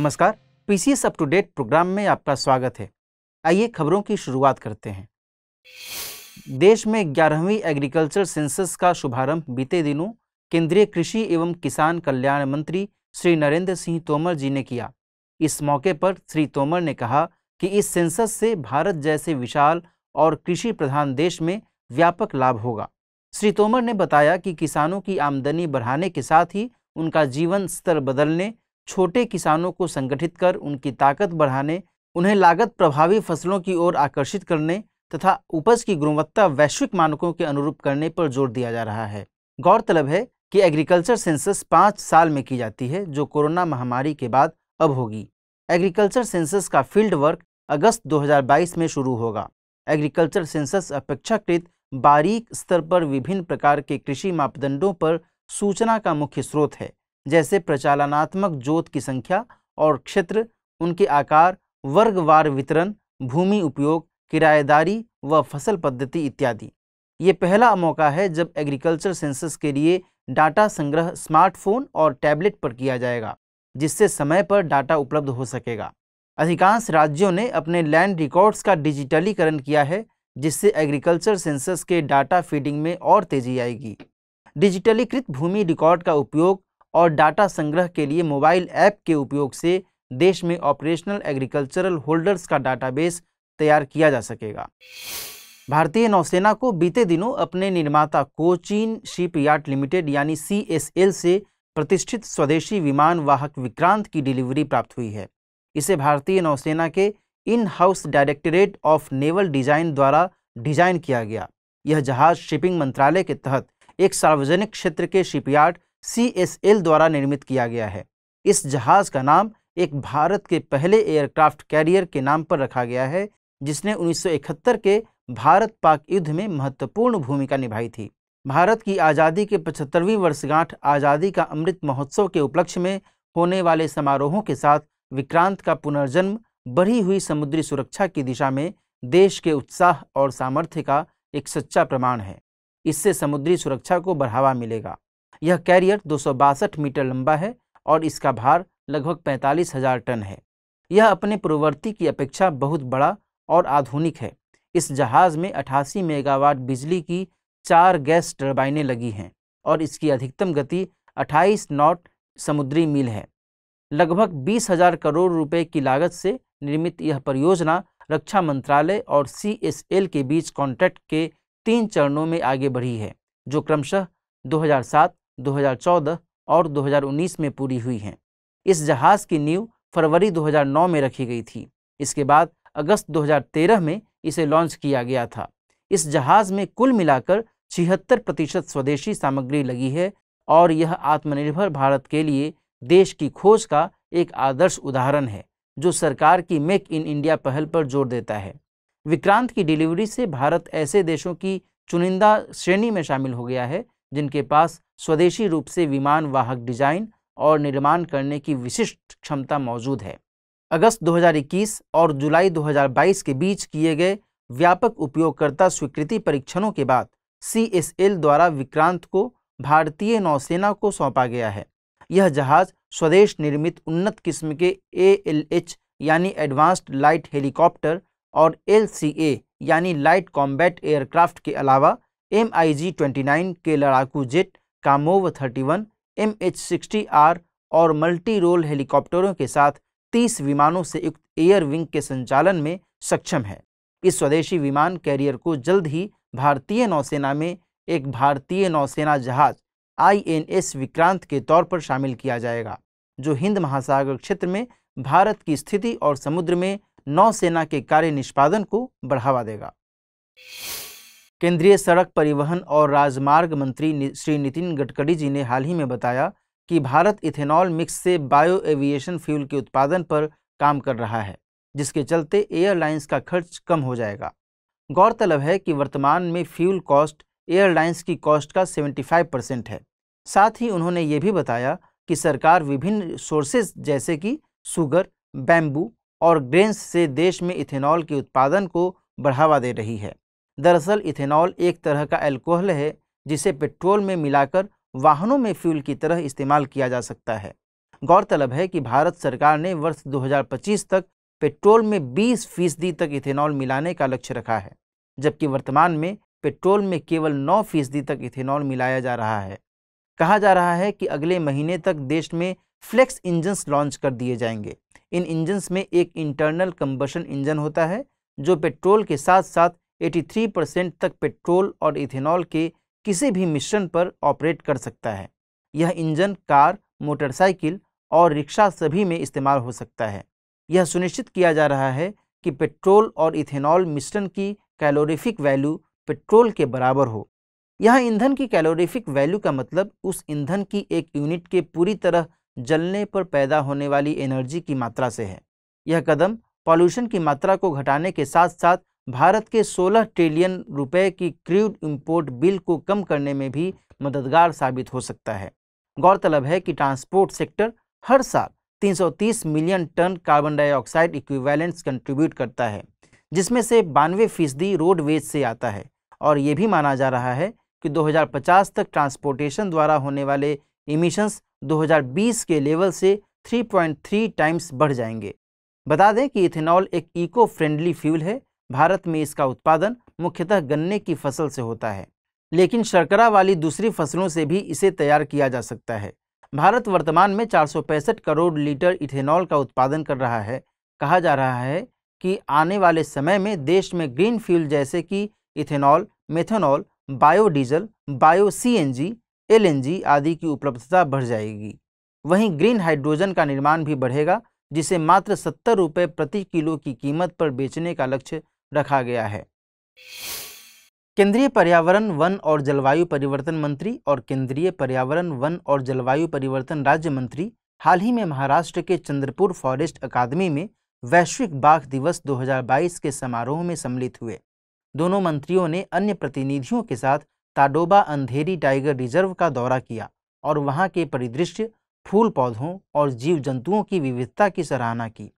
नमस्कार PCS up to date programme में आपका स्वागत है आइए खबरों की शुरुआत करते हैं देश में ग्यारहवीं एग्रीकल्चर सेंसस का शुभारंभ बीते दिनों केंद्रीय कृषि एवं किसान कल्याण मंत्री श्री नरेंद्र सिंह तोमर जी ने किया इस मौके पर श्री तोमर ने कहा कि इस सेंसस से भारत जैसे विशाल और कृषि प्रधान देश में व्यापक लाभ होगा श्री तोमर ने बताया कि किसानों की आमदनी बढ़ाने के साथ ही उनका जीवन स्तर बदलने छोटे किसानों को संगठित कर उनकी ताकत बढ़ाने उन्हें लागत प्रभावी फसलों की ओर आकर्षित करने तथा उपज की गुणवत्ता वैश्विक मानकों के अनुरूप करने पर जोर दिया जा रहा है गौरतलब है कि एग्रीकल्चर सेंसस पाँच साल में की जाती है जो कोरोना महामारी के बाद अब होगी एग्रीकल्चर सेंसस का फील्ड वर्क अगस्त 2022 में शुरू होगा एग्रीकल्चर सेंसस अपेक्षाकृत बारीक स्तर पर विभिन्न प्रकार के कृषि मापदंडों पर सूचना का मुख्य स्रोत है जैसे प्रचालनात्मक जोत की संख्या और क्षेत्र उनके आकार वर्गवार वितरण भूमि उपयोग किराएदारी व फसल पद्धति इत्यादि ये पहला मौका है जब एग्रीकल्चर सेंसस के लिए डाटा संग्रह स्मार्टफोन और टैबलेट पर किया जाएगा जिससे समय पर डाटा उपलब्ध हो सकेगा अधिकांश राज्यों ने अपने लैंड रिकॉर्ड्स का डिजिटलीकरण किया है जिससे एग्रीकल्चर सेंसस के डाटा फीडिंग में और तेजी आएगी डिजिटलीकृत भूमि रिकॉर्ड का उपयोग और डाटा संग्रह के लिए मोबाइल ऐप के उपयोग से देश में ऑपरेशनल एग्रीकल्चरल होल्डर्स का डाटाबेस तैयार किया जा सकेगा भारतीय नौसेना को बीते दिनों अपने निर्माता कोचीन शिपयार्ड लिमिटेड यानी एल से प्रतिष्ठित स्वदेशी विमान वाहक विक्रांत की डिलीवरी प्राप्त हुई है इसे भारतीय नौसेना के in house directorate of naval design द्वारा डिजाइन किया गया यह जहाज शिपिंग मंत्रालय के तहत एक सार्वजनिक क्षेत्र के शिपयार्ड सीएसएल द्वारा निर्मित किया गया है इस जहाज़ का नाम एक भारत के पहले एयरक्राफ्ट कैरियर के नाम पर रखा गया है जिसने 1971 के भारत पाक युद्ध में महत्वपूर्ण भूमिका निभाई थी भारत की आज़ादी के पचहत्तरवीं वर्षगांठ आज़ादी का अमृत महोत्सव के उपलक्ष्य में होने वाले समारोहों के साथ विक्रांत का पुनर्जन्म बढ़ी हुई समुद्री सुरक्षा की दिशा में देश के उत्साह और सामर्थ्य का एक सच्चा प्रमाण है इससे समुद्री सुरक्षा को बढ़ावा मिलेगा यह कैरियर दो मीटर लंबा है और इसका भार लगभग पैंतालीस हजार टन है यह अपने पूर्ववर्ती की अपेक्षा बहुत बड़ा और आधुनिक है इस जहाज़ में अठासी मेगावाट बिजली की चार गैस टर्बाइनें लगी हैं और इसकी अधिकतम गति 28 नॉट समुद्री मील है लगभग बीस हजार करोड़ रुपए की लागत से निर्मित यह परियोजना रक्षा मंत्रालय और सी के बीच कॉन्ट्रैक्ट के तीन चरणों में आगे बढ़ी है जो क्रमशः 2007, 2014 और 2019 में पूरी हुई हैं इस जहाज़ की नींव फरवरी 2009 में रखी गई थी इसके बाद अगस्त 2013 में इसे लॉन्च किया गया था इस जहाज़ में कुल मिलाकर छिहत्तर प्रतिशत स्वदेशी सामग्री लगी है और यह आत्मनिर्भर भारत के लिए देश की खोज का एक आदर्श उदाहरण है जो सरकार की मेक इन इंडिया पहल पर जोर देता है विक्रांत की डिलीवरी से भारत ऐसे देशों की चुनिंदा श्रेणी में शामिल हो गया है जिनके पास स्वदेशी रूप से विमान वाहक डिजाइन और निर्माण करने की विशिष्ट क्षमता मौजूद है अगस्त 2021 और जुलाई 2022 के बीच किए गए व्यापक उपयोगकर्ता स्वीकृति परीक्षणों के बाद सी द्वारा विक्रांत को भारतीय नौसेना को सौंपा गया है यह जहाज़ स्वदेश निर्मित उन्नत किस्म के ए यानी एडवांस्ड लाइट हेलीकॉप्टर और एल यानी लाइट कॉम्बैट एयरक्राफ्ट के अलावा M I G twenty nine के लड़ाकू jet Kamov thirty one M H sixty R और मल्टी रोल हेलीकॉप्टरों के साथ तीस विमानों से युक्त एयर विंग के संचालन में सक्षम है इस स्वदेशी विमान कैरियर को जल्द ही भारतीय नौसेना में एक भारतीय नौसेना जहाज आईएनएस विक्रांत के तौर पर शामिल किया जाएगा जो हिंद महासागर क्षेत्र में भारत की स्थिति और समुद्र में नौसेना के कार्य निष्पादन को बढ़ावा देगा केंद्रीय सड़क परिवहन और राजमार्ग मंत्री श्री नितिन गडकरी जी ने हाल ही में बताया कि भारत इथेनॉल मिक्स से बायो एविएशन फ्यूल के उत्पादन पर काम कर रहा है जिसके चलते एयरलाइंस का खर्च कम हो जाएगा गौरतलब है कि वर्तमान में फ्यूल कॉस्ट एयरलाइंस की कॉस्ट का 75 परसेंट है साथ ही उन्होंने ये भी बताया कि सरकार विभिन्न सोर्सेज जैसे कि सुगर बैम्बू और ग्रेन्स से देश में इथेनॉल के उत्पादन को बढ़ावा दे रही है दरअसल इथेनॉल एक तरह का अल्कोहल है जिसे पेट्रोल में मिलाकर वाहनों में फ्यूल की तरह इस्तेमाल किया जा सकता है गौरतलब है कि भारत सरकार ने वर्ष 2025 तक पेट्रोल में 20 फीसदी तक इथेनॉल मिलाने का लक्ष्य रखा है जबकि वर्तमान में पेट्रोल में केवल 9 फीसदी तक इथेनॉल मिलाया जा रहा है कहा जा रहा है कि अगले महीने तक देश में फ्लेक्स इंजन्स लॉन्च कर दिए जाएंगे इन इंजन्स में एक इंटरनल कम्बशन इंजन होता है जो पेट्रोल के साथ साथ 83 परसेंट तक पेट्रोल और इथेनॉल के किसी भी मिश्रण पर ऑपरेट कर सकता है यह इंजन कार मोटरसाइकिल और रिक्शा सभी में इस्तेमाल हो सकता है यह सुनिश्चित किया जा रहा है कि पेट्रोल और इथेनॉल मिश्रण की कैलोरीफिक वैल्यू पेट्रोल के बराबर हो यह ईंधन की कैलोरीफिक वैल्यू का मतलब उस ईंधन की एक यूनिट के पूरी तरह जलने पर पैदा होने वाली एनर्जी की मात्रा से है यह कदम पॉल्यूशन की मात्रा को घटाने के साथ साथ भारत के 16 ट्रिलियन रुपए की क्रूड इंपोर्ट बिल को कम करने में भी मददगार साबित हो सकता है गौरतलब है कि ट्रांसपोर्ट सेक्टर हर साल 330 million tonne carbon dioxide equivalents contribute करता है जिसमें से बानवे फीसदी रोडवेज से आता है और ये भी माना जा रहा है कि 2050 तक ट्रांसपोर्टेशन द्वारा होने वाले इमिशंस 2020 के लेवल से 3.3 टाइम्स बढ़ जाएंगे बता दें कि इथेनॉल एक इको फ्रेंडली फ्यूल है भारत में इसका उत्पादन मुख्यतः गन्ने की फसल से होता है लेकिन शर्करा वाली दूसरी फसलों से भी इसे तैयार किया जा सकता है भारत वर्तमान में चार करोड़ लीटर इथेनॉल का उत्पादन कर रहा है कहा जा रहा है कि आने वाले समय में देश में ग्रीन फ्यूल जैसे कि ethanol methanol biodiesel bio CNG LNG आदि की उपलब्धता बढ़ जाएगी वहीं ग्रीन हाइड्रोजन का निर्माण भी बढ़ेगा जिसे मात्र सत्तर रुपये प्रति किलो की कीमत पर बेचने का लक्ष्य रखा गया है केंद्रीय पर्यावरण वन और जलवायु परिवर्तन मंत्री और केंद्रीय पर्यावरण वन और जलवायु परिवर्तन राज्य मंत्री हाल ही में महाराष्ट्र के चंद्रपुर फॉरेस्ट अकादमी में वैश्विक बाघ दिवस 2022 के समारोह में सम्मिलित हुए दोनों मंत्रियों ने अन्य प्रतिनिधियों के साथ ताडोबा अंधेरी टाइगर रिजर्व का दौरा किया और वहां के परिदृश्य फूल पौधों और जीव जंतुओं की विविधता की सराहना की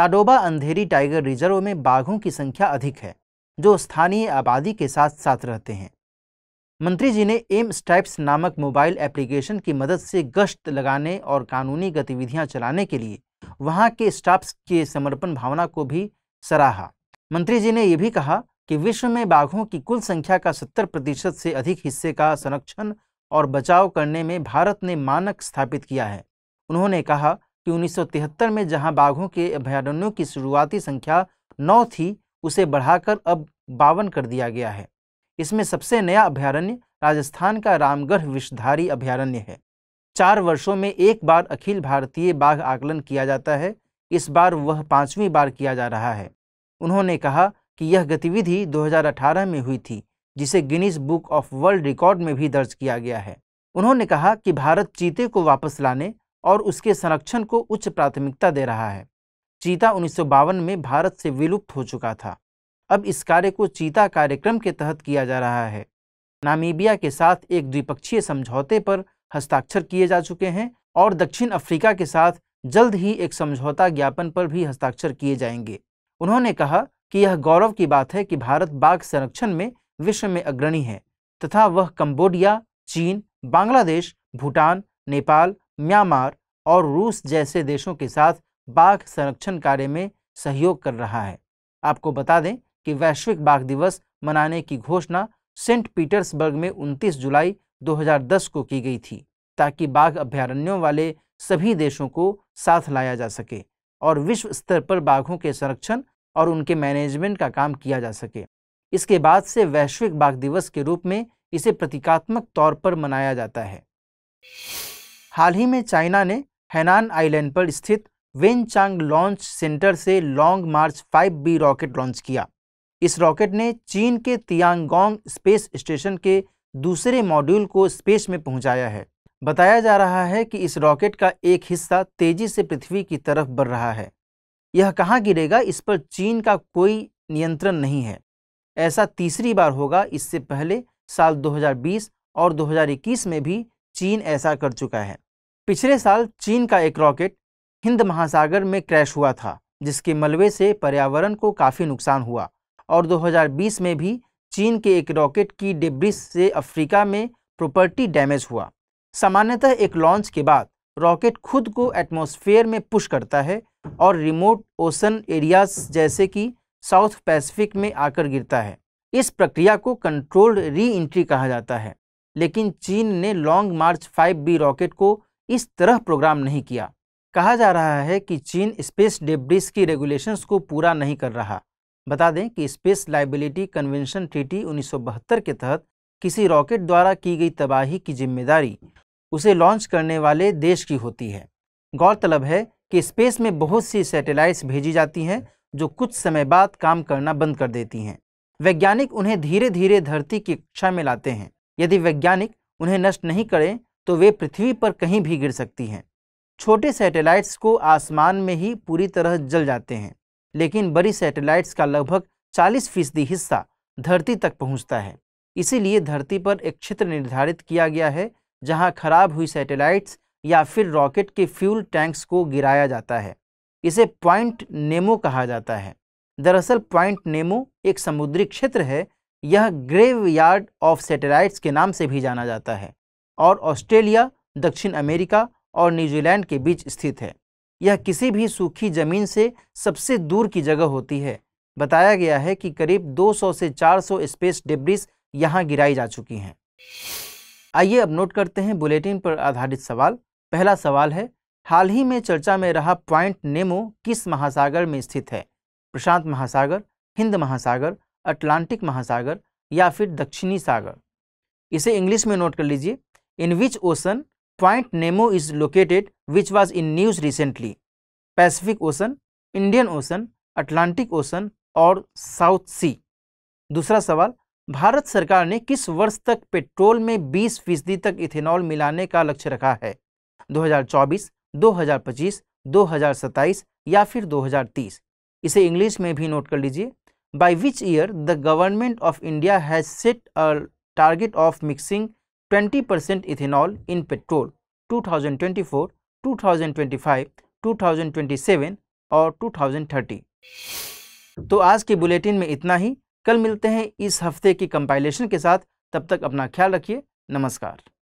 ताडोबा अंधेरी टाइगर रिजर्व में बाघों की संख्या अधिक है जो स्थानीय आबादी के साथ साथ रहते हैं मंत्री जी ने एम स्टाइप्स नामक मोबाइल एप्लीकेशन की मदद से गश्त लगाने और कानूनी गतिविधियां चलाने के लिए वहां के स्टाफ्स के समर्पण भावना को भी सराहा मंत्री जी ने यह भी कहा कि विश्व में बाघों की कुल संख्या का 70 प्रतिशत से अधिक हिस्से का संरक्षण और बचाव करने में भारत ने मानक स्थापित किया है उन्होंने कहा कि 1973 में जहां बाघों के अभयारण्यों की शुरुआती संख्या नौ थी उसे बढ़ाकर अब बावन कर दिया गया है इसमें सबसे नया अभयारण्य राजस्थान का रामगढ़ विषधारी अभयारण्य है चार वर्षों में एक बार अखिल भारतीय बाघ आकलन किया जाता है इस बार वह पांचवीं बार किया जा रहा है उन्होंने कहा कि यह गतिविधि 2018 में हुई थी जिसे Guinness book of world record में भी दर्ज किया गया है उन्होंने कहा कि भारत चीते को वापस लाने और उसके संरक्षण को उच्च प्राथमिकता दे रहा है चीता उन्नीस में भारत से विलुप्त हो चुका था अब इस कार्य को चीता कार्यक्रम के तहत किया जा रहा है नामीबिया के साथ एक द्विपक्षीय समझौते पर हस्ताक्षर किए जा चुके हैं और दक्षिण अफ्रीका के साथ जल्द ही एक समझौता ज्ञापन पर भी हस्ताक्षर किए जाएंगे उन्होंने कहा कि यह गौरव की बात है कि भारत बाघ संरक्षण में विश्व में अग्रणी है तथा वह कंबोडिया चीन बांग्लादेश भूटान नेपाल म्यांमार और रूस जैसे देशों के साथ बाघ संरक्षण कार्य में सहयोग कर रहा है आपको बता दें कि वैश्विक बाघ दिवस मनाने की घोषणा सेंट पीटर्सबर्ग में 29 जुलाई 2010 को की गई थी ताकि बाघ अभ्यारण्यों वाले सभी देशों को साथ लाया जा सके और विश्व स्तर पर बाघों के संरक्षण और उनके मैनेजमेंट का काम किया जा सके इसके बाद से वैश्विक बाघ दिवस के रूप में इसे प्रतीकात्मक तौर पर मनाया जाता है हाल ही में चाइना ने हैनान आइलैंड पर स्थित वेन चांग लॉन्च सेंटर से long march 5B rocket launch किया इस रॉकेट ने चीन के तियांगोंग स्पेस स्टेशन के दूसरे मॉड्यूल को स्पेस में पहुंचाया है बताया जा रहा है कि इस रॉकेट का एक हिस्सा तेजी से पृथ्वी की तरफ बढ़ रहा है यह कहाँ गिरेगा इस पर चीन का कोई नियंत्रण नहीं है ऐसा तीसरी बार होगा इससे पहले साल 2020 और 2021 में भी चीन ऐसा कर चुका है पिछले साल चीन का एक रॉकेट हिंद महासागर में क्रैश हुआ था जिसके मलबे से पर्यावरण को काफ़ी नुकसान हुआ और 2020 में भी चीन के एक रॉकेट की डिब्रिस से अफ्रीका में प्रॉपर्टी डैमेज हुआ सामान्यतः एक लॉन्च के बाद रॉकेट खुद को एटमॉस्फेयर में पुश करता है और रिमोट ओशन एरियाज जैसे कि साउथ पैसिफिक में आकर गिरता है इस प्रक्रिया को कंट्रोल्ड री एंट्री कहा जाता है लेकिन चीन ने लॉन्ग मार्च 5B रॉकेट को इस तरह प्रोग्राम नहीं किया कहा जा रहा है कि चीन स्पेस डेब्रिस की रेगुलेशंस को पूरा नहीं कर रहा बता दें कि स्पेस लाइबिलिटी कन्वेंशन ट्रीटी उन्नीस के तहत किसी रॉकेट द्वारा की गई तबाही की जिम्मेदारी उसे लॉन्च करने वाले देश की होती है गौरतलब है कि स्पेस में बहुत सी सैटेलाइट्स भेजी जाती हैं जो कुछ समय बाद काम करना बंद कर देती हैं वैज्ञानिक उन्हें धीरे धीरे धरती की कक्षा में लाते हैं यदि वैज्ञानिक उन्हें नष्ट नहीं करें तो वे पृथ्वी पर कहीं भी गिर सकती हैं छोटे सैटेलाइट्स को आसमान में ही पूरी तरह जल जाते हैं लेकिन बड़ी सैटेलाइट्स का लगभग 40 फीसदी हिस्सा धरती तक पहुंचता है इसीलिए धरती पर एक क्षेत्र निर्धारित किया गया है जहां खराब हुई सैटेलाइट्स या फिर रॉकेट के फ्यूल टैंक्स को गिराया जाता है इसे पॉइंट नेमो कहा जाता है दरअसल पॉइंट नेमो एक समुद्री क्षेत्र है यह ग्रेव यार्ड ऑफ सेटेलाइट्स के नाम से भी जाना जाता है और ऑस्ट्रेलिया दक्षिण अमेरिका और न्यूजीलैंड के बीच स्थित है यह किसी भी सूखी ज़मीन से सबसे दूर की जगह होती है बताया गया है कि करीब 200 से 400 स्पेस डिब्रिस यहाँ गिराई जा चुकी हैं आइए अब नोट करते हैं बुलेटिन पर आधारित सवाल पहला सवाल है हाल ही में चर्चा में रहा पॉइंट नेमो किस महासागर में स्थित है प्रशांत महासागर हिंद महासागर अटलांटिक महासागर या फिर दक्षिणी सागर इसे इंग्लिश में नोट कर लीजिए in which ocean Point Nemo is located which was in news recently Pacific Ocean Indian Ocean Atlantic Ocean और साउथ सी दूसरा सवाल भारत सरकार ने किस वर्ष तक पेट्रोल में 20 फीसदी तक इथेनॉल मिलाने का लक्ष्य रखा है 2024, 2025, 2027 या फिर 2030 इसे इंग्लिश में भी नोट कर लीजिए by which year the government of India has set a target of mixing 20% ethanol in petrol 2024, 2025, 2027 और 2030 तो आज के बुलेटिन में इतना ही कल मिलते हैं इस हफ्ते की कंपाइलेशन के साथ तब तक अपना ख्याल रखिए नमस्कार